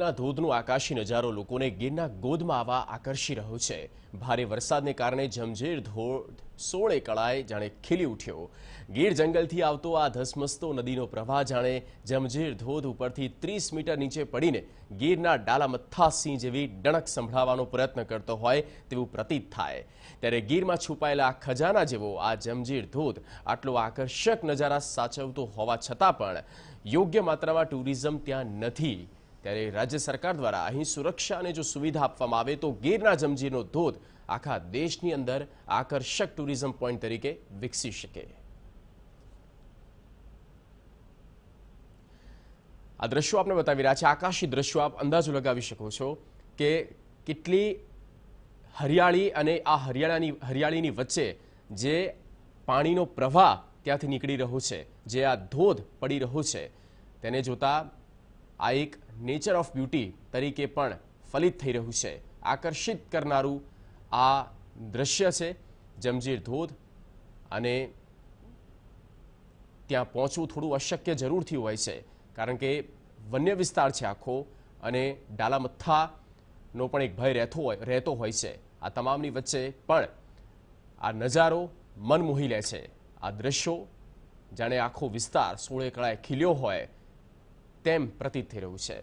ના ધોધનો આકાશી નજારો લોકોને ગીરના ગોદમાં આવા આકર્ષી રહ્યો છે ભારે વરસાદને કારણે જમજેર ધોધ સોળે કળાએ જાણે ખીલી ઉઠ્યો ગીર જંગલથી આવતો આ ધસમસતો નદીનો પ્રવાહ જાણે જમજેર ધોધ ઉપરથી ત્રીસ મીટર નીચે પડીને ગીરના ડાલામથ્થા સિંહ જેવી ડણક સંભળાવવાનો પ્રયત્ન કરતો હોય તેવું પ્રતીત થાય ત્યારે ગીરમાં છુપાયેલા ખજાના જેવો આ જમજેર ધોધ આટલો આકર્ષક નજારા સાચવતો હોવા છતાં પણ યોગ્ય માત્રામાં ટુરિઝમ ત્યાં નથી ત્યારે રાજ્ય સરકાર દ્વારા અહીં સુરક્ષા અને જો સુવિધા આપવામાં આવે તો ગીરના જમજીરનો ધોધ આખા દેશની અંદર આકર્ષક ટુરિઝમ પોઈન્ટ તરીકે વિકસી શકે આ દ્રશ્યો આપણે બતાવી રહ્યા છે આકાશી દ્રશ્યો આપ અંદાજો લગાવી શકો છો કે કેટલી હરિયાળી અને આ હરિયાળાની હરિયાળીની વચ્ચે જે પાણીનો પ્રવાહ ત્યાંથી નીકળી રહ્યો છે જે આ ધોધ પડી રહ્યો છે તેને જોતાં આ એક નેચર ઓફ બ્યુટી તરીકે પણ ફલિત થઈ રહ્યું છે આકર્ષિત કરનારું આ દ્રશ્ય છે જમજીર ધોધ અને ત્યાં પહોંચવું થોડું અશક્ય જરૂરથી હોય છે કારણ કે વન્ય વિસ્તાર છે આખો અને ડાલામથ્થાનો પણ એક ભય રહેતો હોય રહેતો હોય છે આ તમામની વચ્ચે પણ આ નજારો મન મોહી લે છે આ દ્રશ્યો જાણે આખો વિસ્તાર સોળે કળાએ ખીલ્યો હોય તેમ પ્રતીત થઈ રહ્યું છે